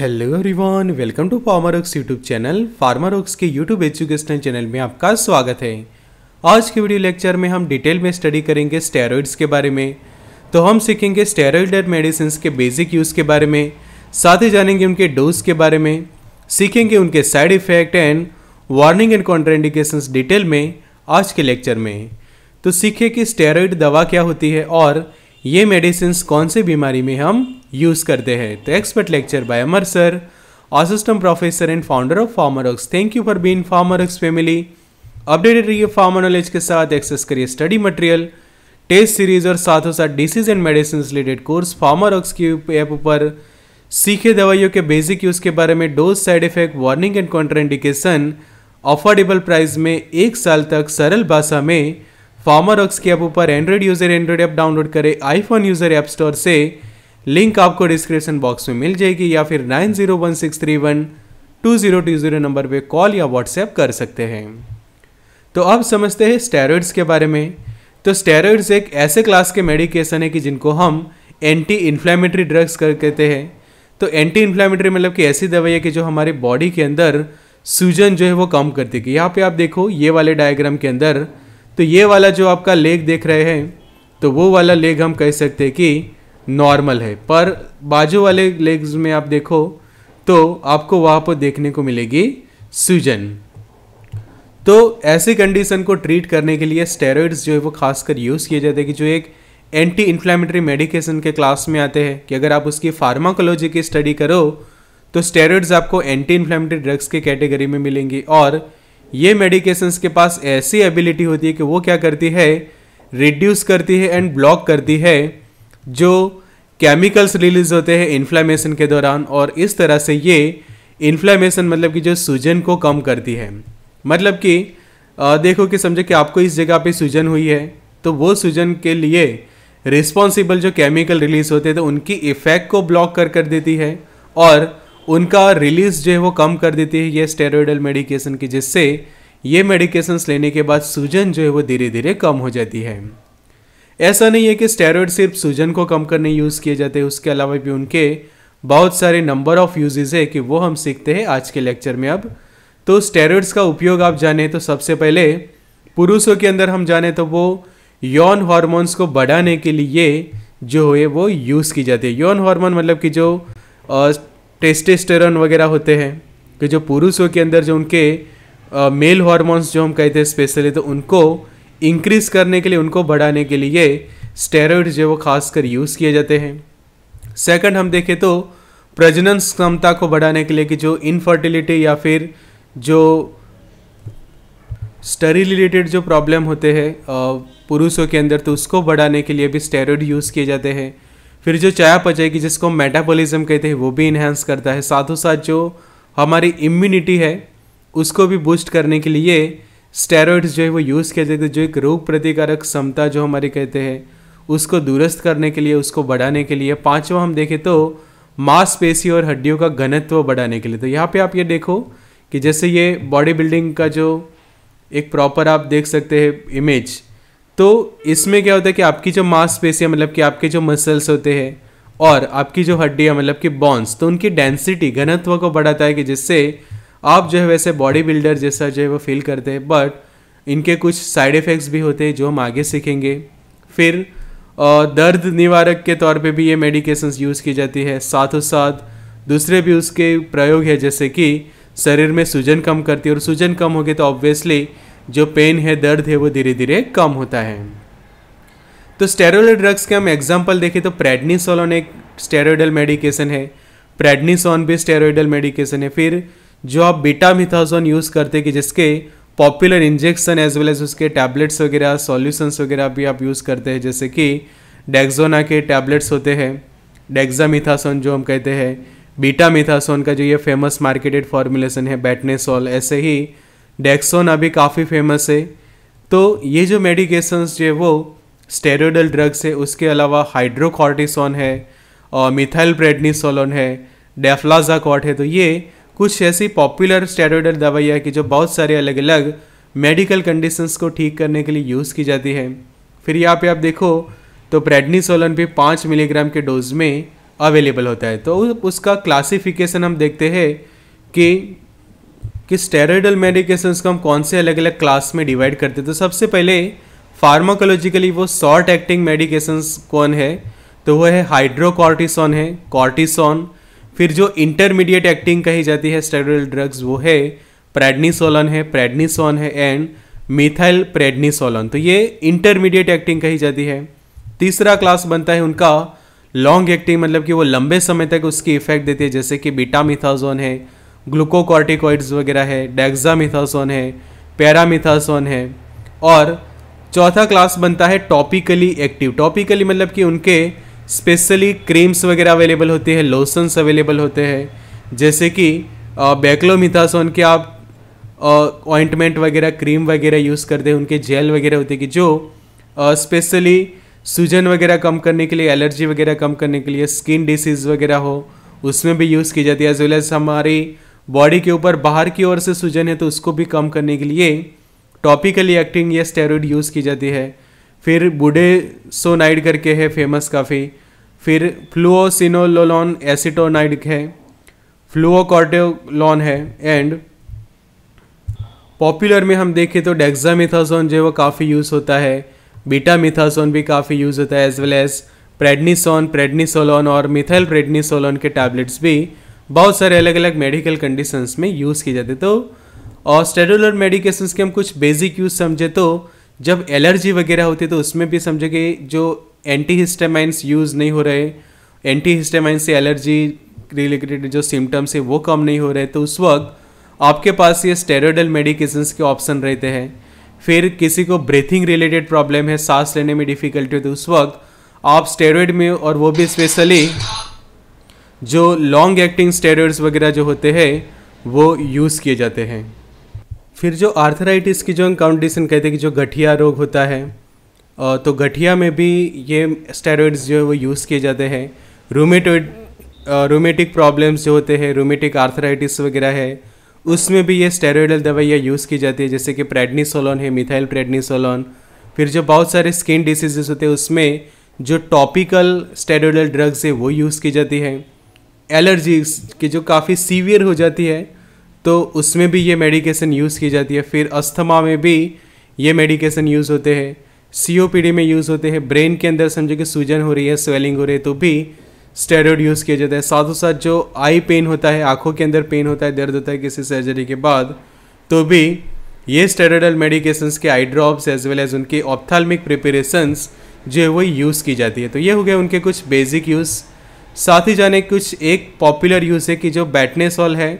hello everyone welcome to Pharmarocks YouTube channel Pharmarocks के YouTube educational channel में आपका स्वागत है आज के वीडियो लेक्चर में हम डिटेल में स्टडी करेंगे स्टेरॉइड्स के बारे में तो हम सीखेंगे स्टेरॉइड मेडिसिन के बेसिक यूज़ के बारे में साथ ही जानेंगे उनके डोज के बारे में सीखेंगे उनके side effect and warning and contraindication detail में आज के लेक्चर में तो सीखे कि स्टेरॉइड दवा क्या होती है और ये मेडिसिन कौन से बीमारी में हम यूज़ करते हैं तो expert lecture by Amar sir assistant professor and founder of Pharmadocs thank you for being Pharmadocs family updated रहिए फार्मा नॉलेज के साथ एक्सेस करिए स्टडी मटेरियल टेस्ट सीरीज और साथों साथ disease and medicine related course Pharmadocs की ऐप पर सीखे दवाइयों के बेसिक यूज़ के बारे में dose side effect warning and contraindication affordable price में एक साल तक सरल भाषा में फार्माडॉक्स की ऐप पर Android user Android app download करें आईफोन यूज़र ऐप स्टोर से लिंक आपको डिस्क्रिप्शन बॉक्स में मिल जाएगी या फिर nine zero one six three one two zero two zero number पे कॉल या व्हाट्सएप कर सकते हैं तो अब समझते हैं स्टेरॉइड्स के बारे में तो स्टेरॉइड्स एक ऐसे क्लास के मेडिकेशन है कि जिनको हम एंटी इन्फ्लेमेटरी ड्रग्स कर कहते हैं तो एंटी इन्फ्लेमेटरी मतलब कि ऐसी दवाई है कि जो हमारे बॉडी के अंदर सूजन जो है वो कम कर देगी यहाँ पे आप देखो ये वाले डायग्राम के अंदर तो ये वाला जो आपका लेग देख रहे हैं तो वो वाला लेग हम कह सकते हैं कि नॉर्मल है पर बाजू वाले लेग्स में आप देखो तो आपको वहाँ पर देखने को मिलेगी सूजन तो ऐसी कंडीशन को ट्रीट करने के लिए स्टेरॉइड्स जो है वो खासकर यूज़ किए जाते हैं कि जो एक एंटी इन्फ्लामेटरी मेडिकेशन के क्लास में आते हैं कि अगर आप उसकी फार्माकोलॉजी की स्टडी करो तो स्टेरॉइड्स आपको एंटी इन्फ्लामेटरी ड्रग्स के कैटेगरी में मिलेंगी और ये मेडिकेशंस के पास ऐसी एबिलिटी होती है कि वो क्या करती है रिड्यूस करती है एंड ब्लॉक करती है जो केमिकल्स रिलीज होते हैं इन्फ्लामेशन के दौरान और इस तरह से ये इन्फ्लामेशन मतलब कि जो सूजन को कम करती है मतलब कि देखो कि समझो कि आपको इस जगह पे सूजन हुई है तो वो सूजन के लिए रिस्पॉन्सिबल जो केमिकल रिलीज होते थे तो उनकी इफेक्ट को ब्लॉक कर कर देती है और उनका रिलीज जो है वो कम कर देती है ये स्टेरॉयडल मेडिकेशन की जिससे ये मेडिकेशंस लेने के बाद सूजन जो है वो धीरे धीरे कम हो जाती है ऐसा नहीं है कि स्टेरॉयड सिर्फ सूजन को कम करने यूज़ किए जाते हैं उसके अलावा भी उनके बहुत सारे नंबर ऑफ यूजेज है कि वो हम सीखते हैं आज के लेक्चर में अब तो स्टेरॉयड्स का उपयोग आप जाने तो सबसे पहले पुरुषों के अंदर हम जाने तो वो यौन हार्मोन्स को बढ़ाने के लिए जो है वो यूज़ की जाती है यौन हार्मोन मतलब कि जो टेस्टेस्टेरन वगैरह होते हैं कि जो पुरुषों के अंदर जो उनके मेल हार्मोन्स जो हम कहते हैं स्पेशली तो उनको इंक्रीज़ करने के लिए उनको बढ़ाने के लिए स्टेरॉइड जो वो ख़ास कर यूज़ किए जाते हैं सेकंड हम देखें तो प्रजनन क्षमता को बढ़ाने के लिए कि जो इनफर्टिलिटी या फिर जो स्टरी रिलेटेड जो प्रॉब्लम होते हैं पुरुषों के अंदर तो उसको बढ़ाने के लिए भी स्टेरॉइड यूज़ किए जाते हैं फिर जो चयापचय की जिसको मेटाबॉलिज्म कहते हैं वो भी इन्हेंस करता है साथों साथ जो हमारी इम्यूनिटी है उसको भी बूस्ट करने के लिए स्टेरॉइड्स जो है वो यूज़ किया जाता है जो एक रोग प्रतिकारक क्षमता जो हमारे कहते हैं उसको दुरुस्त करने के लिए उसको बढ़ाने के लिए पाँचवा हम देखें तो मांसपेशी और हड्डियों का घनत्व बढ़ाने के लिए तो यहाँ पे आप ये देखो कि जैसे ये बॉडी बिल्डिंग का जो एक प्रॉपर आप देख सकते हैं इमेज तो इसमें क्या होता है कि आपकी जो मांसपेशियाँ मतलब कि आपके जो मसल्स होते हैं और आपकी जो हड्डियाँ मतलब कि बॉन्स तो उनकी डेंसिटी घनत्व को बढ़ाता है कि जिससे आप जो है वैसे बॉडी बिल्डर जैसा जो है वो फील करते हैं बट इनके कुछ साइड इफ़ेक्ट्स भी होते हैं जो हम आगे सीखेंगे फिर दर्द निवारक के तौर पे भी ये मेडिकेशंस यूज़ की जाती है साथों साथ दूसरे भी उसके प्रयोग है जैसे कि शरीर में सूजन कम करती है और सूजन कम होगी तो ऑब्वियसली जो पेन है दर्द है वो धीरे धीरे कम होता है तो स्टेरोइडल ड्रग्स के हम एग्जाम्पल देखें तो प्रेडनिसोलोन एक स्टेरोइडल मेडिकेशन है प्रेडनिसोन भी स्टेरोडल मेडिकेशन है फिर जो आप बीटा मिथाजोन यूज़ करते कि जिसके popular injection as well as उसके टैबलेट्स वगैरह सॉल्यूशंस वगैरह भी आप यूज़ करते हैं जैसे कि डेक्जोना के टैबलेट्स होते हैं डेक्जामिथासोन जो हम कहते हैं बीटा मिथासोन का जो ये फेमस मार्केटेड फॉर्मूलेशन है बैटनेसोल ऐसे ही डेक्सोन अभी काफ़ी फेमस है तो ये जो मेडिकेशंस जो है वो स्टेरोडल ड्रग्स है उसके अलावा हाइड्रोकॉर्टिसोन है और मिथाइल प्रेडनीसोलोन है डेफ्लाजाकॉट है तो ये कुछ ऐसी पॉपुलर स्टेरॉयडल दवाइयाँ की जो बहुत सारे अलग अलग मेडिकल कंडीशंस को ठीक करने के लिए यूज़ की जाती है फिर यहाँ पे आप देखो तो प्रेडनीसोलन भी पाँच मिलीग्राम के डोज में अवेलेबल होता है तो उसका क्लासिफिकेशन हम देखते हैं कि कि स्टेरॉयडल मेडिकेशंस को हम कौन से अलग अलग क्लास में डिवाइड करते हैं तो सबसे पहले फार्माकोलॉजिकली वो शॉर्ट एक्टिंग मेडिकेशंस कौन है तो वह है हाइड्रोकॉर्टिसोन है कॉर्टिसोन फिर जो इंटरमीडिएट एक्टिंग कही जाती है स्टेरॉइड ड्रग्स वो है प्रेडनिसोलन है प्रेडनिसोन है एंड मिथाइल प्रेडनिसोलन तो ये इंटरमीडिएट एक्टिंग कही जाती है तीसरा क्लास बनता है उनका लॉन्ग एक्टिंग मतलब कि वो लंबे समय तक उसकी इफेक्ट देती है जैसे कि बीटामिथाजोन है ग्लूकोकॉर्टिकॉइड्स वगैरह है डेक्जामिथासोन है पैरामिथासोन है और चौथा क्लास बनता है टॉपिकली एक्टिव टॉपिकली मतलब कि उनके स्पेशली क्रीम्स वगैरह अवेलेबल होती है लोशंस अवेलेबल होते हैं जैसे कि बैक्लोमिथासोन के आप ऑइंटमेंट वगैरह क्रीम वगैरह यूज़ करते हैं उनके जेल वगैरह होते हैं कि जो स्पेशली सूजन वगैरह कम करने के लिए एलर्जी वगैरह कम करने के लिए स्किन डिसीज़ वगैरह हो उसमें भी यूज़ की जाती है एज वेल एज हमारी बॉडी के ऊपर बाहर की ओर से सूजन है तो उसको भी कम करने के लिए टॉपिकली एक्टिंग या स्टेरॉइड यूज़ की जाती है फिर बुढ़े सोनाइड करके है फेमस काफ़ी फिर फ्लुओसिनोलोन एसिटोनाइड है फ्लुओकॉर्टेलोन है एंड पॉपुलर में हम देखें तो मिथासोन जो है वो काफ़ी यूज़ होता है बीटा मिथासोन भी काफ़ी यूज़ होता है as well as prednisone prednisolone और मिथाइल प्रेडनीसोलोन के टैबलेट्स भी बहुत सारे अलग अलग मेडिकल कंडीशंस में यूज़ किए जाते तो और स्टेडुलर मेडिकेशंस के हम कुछ बेसिक यूज़ समझे तो जब एलर्जी वगैरह होती है तो उसमें भी समझो कि जो एंटी हिस्टेमाइंस यूज़ नहीं हो रहे एंटी हिस्टेमाइंस से एलर्जी रिलेटेड जो सिम्टम्स है वो कम नहीं हो रहे तो उस वक्त आपके पास ये स्टेरॉइडल मेडिकेशंस के ऑप्शन रहते हैं फिर किसी को ब्रीथिंग रिलेटेड प्रॉब्लम है सांस लेने में डिफ़िकल्टी तो उस वक्त आप स्टेरॉयड में और वो भी स्पेशली जो लॉन्ग एक्टिंग स्टेरॉयड्स वगैरह जो होते हैं वो यूज़ किए जाते हैं फिर जो आर्थराइटिस की जो हम कंडीशन कहते हैं कि जो गठिया रोग होता है तो गठिया में भी ये स्टेरॉइड्स जो है वो यूज़ किए जाते हैं रोमेटोइड रोमेटिक प्रॉब्लम्स जो होते हैं रोमेटिक आर्थराइटिस वगैरह है उसमें भी ये स्टेरॉइडल दवाइयाँ यूज़ की जाती है जैसे कि प्रेडनीसोलॉन है मिथाइल प्रेडनीसोलॉन फिर जो बहुत सारे स्किन डिसीजेस होते हैं उसमें जो टॉपिकल स्टेरॉइडल ड्रग्स है वो यूज़ की जाती है एलर्जीज की जो काफ़ी सीवियर हो जाती है तो उसमें भी ये मेडिकेशन यूज़ की जाती है फिर अस्थमा में भी ये मेडिकेशन यूज़ होते हैं सीओपीडी में यूज़ होते हैं ब्रेन के अंदर समझो कि सूजन हो रही है स्वेलिंग हो रही है तो भी स्टेरॉयड यूज़ किया जाता है साथ साथ जो आई पेन होता है आँखों के अंदर पेन होता है दर्द होता है किसी सर्जरी के बाद तो भी ये स्टेरॉयडल मेडिकेशंस के eye drops as well as उनके ऑप्थाल्मिक प्रिपरेशंस जो है वो यूज़ की जाती है तो ये हो गया उनके कुछ बेसिक यूज़ साथ ही जाने कुछ एक पॉपुलर यूज़ है कि जो बैटनेसॉल है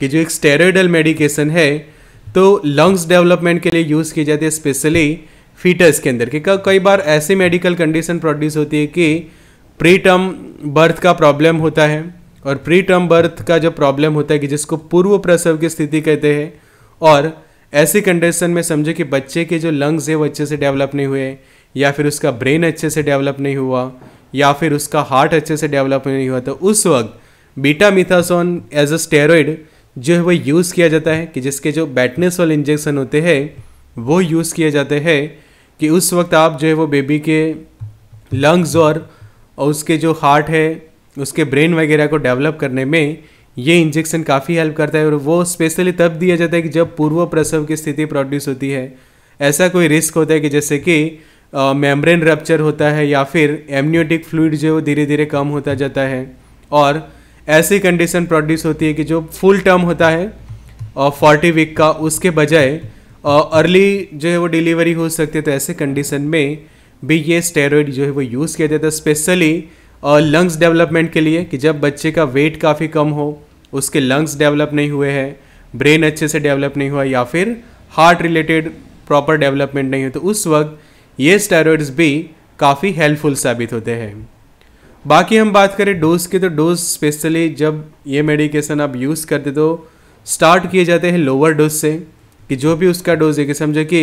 कि जो एक स्टेरॉयडल मेडिकेशन है तो लंग्स डेवलपमेंट के लिए यूज़ की जाती है स्पेशली फीटस के अंदर क्योंकि कई बार ऐसी मेडिकल कंडीशन प्रोड्यूस होती है कि प्री टर्म बर्थ का प्रॉब्लम होता है और प्री टर्म बर्थ का जो प्रॉब्लम होता है कि जिसको पूर्व प्रसव की स्थिति कहते हैं और ऐसी कंडीशन में समझो कि बच्चे के जो लंग्स है वो अच्छे से डेवलप नहीं हुए या फिर उसका ब्रेन अच्छे से डेवलप नहीं हुआ या फिर उसका हार्ट अच्छे से डेवलप नहीं हुआ तो उस वक्त betamethasone as a steroid जो है वो यूज़ किया जाता है कि जिसके जो बैटनेस वाले इंजेक्शन होते हैं वो यूज़ किए जाते हैं कि उस वक्त आप जो है वो बेबी के लंग्स और उसके जो हार्ट है उसके ब्रेन वगैरह को डेवलप करने में ये इंजेक्शन काफ़ी हेल्प करता है और वो स्पेशली तब दिया जाता है कि जब पूर्व प्रसव की स्थिति प्रोड्यूस होती है ऐसा कोई रिस्क होता है कि जैसे कि मेम्ब्रेन रप्चर होता है या फिर एमनियोटिक फ्लूड जो है वो धीरे धीरे कम होता जाता है और ऐसी कंडीशन प्रोड्यूस होती है कि जो फुल टर्म होता है और फोर्टी वीक का उसके बजाय अर्ली जो है वो डिलीवरी हो सकती है तो ऐसे कंडीशन में भी ये स्टेरॉयड जो है वो यूज़ किया जाता है स्पेशली लंग्स डेवलपमेंट के लिए कि जब बच्चे का वेट काफ़ी कम हो उसके लंग्स डेवलप नहीं हुए हैं ब्रेन अच्छे से डेवलप नहीं हुआ या फिर हार्ट रिलेटेड प्रॉपर डेवलपमेंट नहीं हो तो उस वक्त ये स्टेरॉयड्स भी काफ़ी हेल्पफुल साबित होते हैं बाकी हम बात करें डोज की तो डोज स्पेशली जब ये मेडिकेशन आप यूज़ करते तो स्टार्ट किए जाते हैं लोअर डोज से कि जो भी उसका डोज है कि समझो कि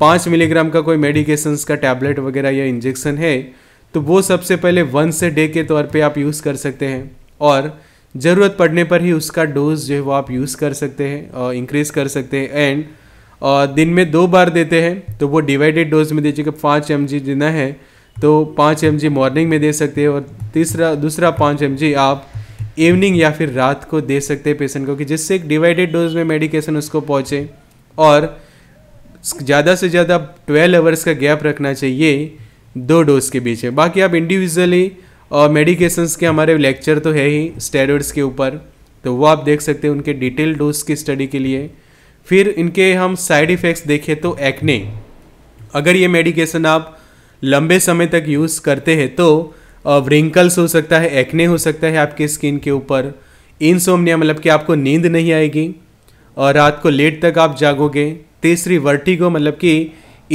पाँच मिलीग्राम का कोई मेडिकेशंस का टैबलेट वगैरह या इंजेक्शन है तो वो सबसे पहले वन से डे के तौर पे आप यूज़ कर सकते हैं और ज़रूरत पड़ने पर ही उसका डोज जो है वो आप यूज़ कर सकते हैं और इंक्रीज़ कर सकते हैं एंड दिन में दो बार देते हैं तो वो डिवाइडेड डोज में दीजिएगा पाँच एम जी देना है तो पाँच एम मॉर्निंग में दे सकते हैं और तीसरा दूसरा पाँच एम आप इवनिंग या फिर रात को दे सकते हैं पेशेंट को कि जिससे एक डिवाइडेड डोज में मेडिकेशन उसको पहुँचे और ज़्यादा से ज़्यादा ट्वेल्व आवर्स का गैप रखना चाहिए दो डोज के बीच में बाकी आप इंडिविजुअली और मेडिकेशंस के हमारे लेक्चर तो है ही स्टेरॉइड्स के ऊपर तो वो आप देख सकते हैं उनके डिटेल डोज की स्टडी के लिए फिर इनके हम साइड इफ़ेक्ट्स देखें तो एक्ने अगर ये मेडिकेशन आप लंबे समय तक यूज़ करते हैं तो व्रिंकल्स हो सकता है एक्ने हो सकता है आपके स्किन के ऊपर इनसोमनिया मतलब कि आपको नींद नहीं आएगी और रात को लेट तक आप जागोगे तीसरी वर्टिगो मतलब कि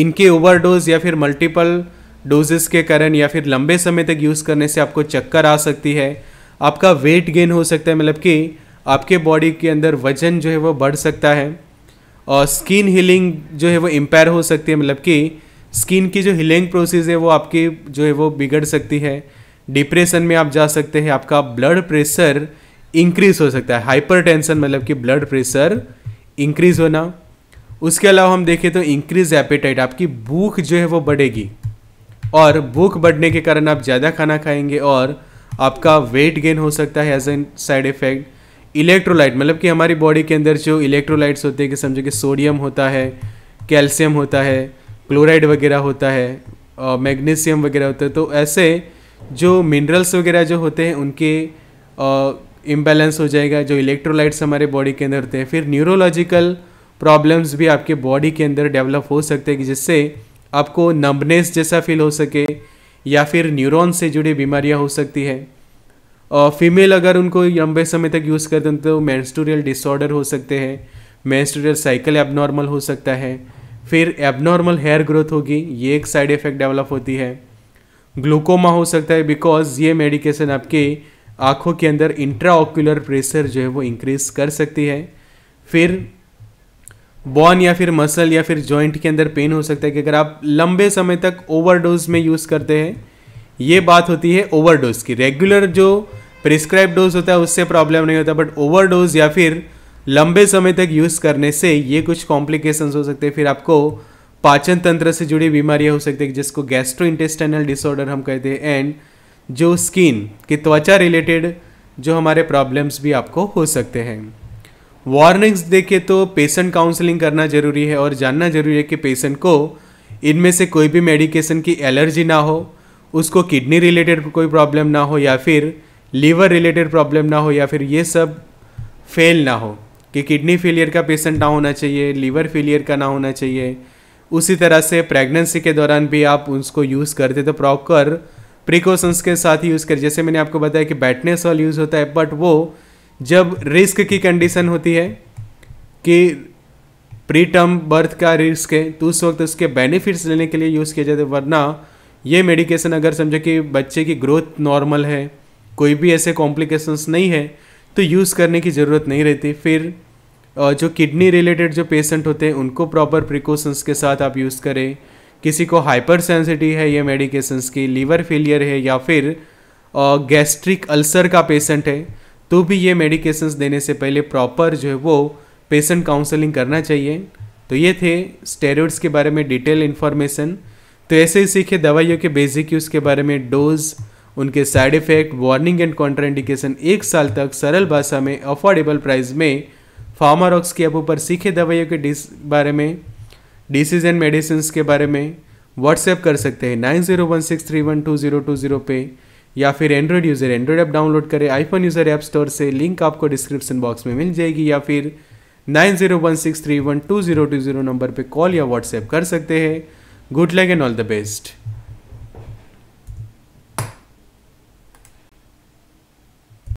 इनके ओवरडोज या फिर मल्टीपल डोजेस के कारण या फिर लंबे समय तक यूज़ करने से आपको चक्कर आ सकती है आपका वेट गेन हो सकता है मतलब कि आपके बॉडी के अंदर वजन जो है वो बढ़ सकता है और स्किन हीलिंग जो है वो इम्पेयर हो सकती है मतलब कि स्किन की जो हिलिंग प्रोसेस है वो आपकी जो है वो बिगड़ सकती है डिप्रेशन में आप जा सकते हैं आपका ब्लड प्रेशर इंक्रीज हो सकता है हाइपर मतलब कि ब्लड प्रेशर इंक्रीज होना उसके अलावा हम देखें तो इंक्रीज एपेटाइट आपकी भूख जो है वो बढ़ेगी और भूख बढ़ने के कारण आप ज़्यादा खाना खाएंगे और आपका वेट गेन हो सकता है as an side effect electrolyte मतलब कि हमारी बॉडी के अंदर जो इलेक्ट्रोलाइट्स होते हैं कि समझो कि सोडियम होता है कैल्शियम होता है क्लोराइड वगैरह होता है मैग्नीशियम वगैरह होता है तो ऐसे जो मिनरल्स वगैरह जो होते हैं उनके इम्बैलेंस हो जाएगा जो इलेक्ट्रोलाइट्स हमारे बॉडी के अंदर होते हैं फिर न्यूरोलॉजिकल प्रॉब्लम्स भी आपके बॉडी के अंदर डेवलप हो सकते हैं जिससे आपको नम्बनेस जैसा फील हो सके या फिर न्यूरॉन से जुड़ी बीमारियां हो सकती है और फीमेल अगर उनको लंबे समय तक यूज़ करते हैं तो मैंस्टोरियल डिसऑर्डर हो सकते हैं मैंस्टोरियल साइकिल एबनॉर्मल हो सकता है फिर एबनॉर्मल हेयर ग्रोथ होगी ये एक साइड इफ़ेक्ट डेवलप होती है ग्लूकोमा हो सकता है बिकॉज ये मेडिकेशन आपकी आँखों के अंदर इंट्राओक्यूलर प्रेशर जो है वो इंक्रीज कर सकती है फिर बॉन या फिर मसल या फिर जॉइंट के अंदर पेन हो सकता है कि अगर आप लंबे समय तक ओवरडोज में यूज़ करते हैं ये बात होती है ओवरडोज की रेगुलर जो प्रिस्क्राइब डोज होता है उससे प्रॉब्लम नहीं होता बट ओवरडोज या फिर लंबे समय तक यूज़ करने से ये कुछ कॉम्प्लिकेशंस हो सकते हैं फिर आपको पाचन तंत्र से जुड़ी बीमारियां हो सकती है जिसको गैस्ट्रो इंटेस्टाइनल डिसऑर्डर हम कहते हैं एंड जो स्किन की त्वचा रिलेटेड जो हमारे प्रॉब्लम्स भी आपको हो सकते हैं वार्निंग्स देखे तो पेशेंट काउंसलिंग करना ज़रूरी है और जानना ज़रूरी है कि पेशेंट को इनमें से कोई भी मेडिकेशन की एलर्जी ना हो उसको किडनी रिलेटेड कोई प्रॉब्लम ना हो या फिर लीवर रिलेटेड प्रॉब्लम ना हो या फिर ये सब फेल ना हो कि किडनी फेलियर का पेशेंट ना होना चाहिए लीवर फेलियर का ना होना चाहिए उसी तरह से प्रेगनेंसी के दौरान भी आप उसको यूज़ करते तो प्रॉपर प्रिकॉशंस के साथ ही यूज़ करें जैसे मैंने आपको बताया कि बैटने सॉल यूज़ होता है बट वो जब रिस्क की कंडीशन होती है कि प्री टर्म बर्थ का रिस्क है तो उस वक्त उसके बेनिफिट्स लेने के लिए यूज़ किया जाता है वरना ये मेडिकेशन अगर समझे कि बच्चे की ग्रोथ नॉर्मल है कोई भी ऐसे कॉम्प्लिकेशंस नहीं है तो यूज़ करने की ज़रूरत नहीं रहती फिर जो किडनी रिलेटेड जो पेशेंट होते हैं उनको प्रॉपर प्रिकॉशंस के साथ आप यूज़ करें किसी को हाइपर सेंसिटिव है ये मेडिकेशंस की लीवर फेलियर है या फिर गैस्ट्रिक अल्सर का पेशेंट है तो भी ये मेडिकेशंस देने से पहले प्रॉपर जो है वो पेशेंट काउंसलिंग करना चाहिए तो ये थे स्टेरॉइड्स के बारे में डिटेल इन्फॉर्मेशन तो ऐसे ही सीखे दवाइयों के बेसिक यूज़ के बारे में डोज़ उनके side effect warning and contraindication एक साल तक सरल भाषा में अफोर्डेबल प्राइस में फार्मारॉक्स के ऐपों पर सीखे दवाइयों के डिस बारे में डिसीज एंड मेडिसिन के बारे में व्हाट्सएप कर सकते हैं nine zero one six three one two zero two zero पे या फिर Android user Android app download करें आईफोन यूज़र ऐप स्टोर से लिंक आपको डिस्क्रिप्शन बॉक्स में मिल जाएगी या फिर nine zero one six three one two zero two zero number पर कॉल या व्हाट्सएप कर सकते हैं good luck and all the best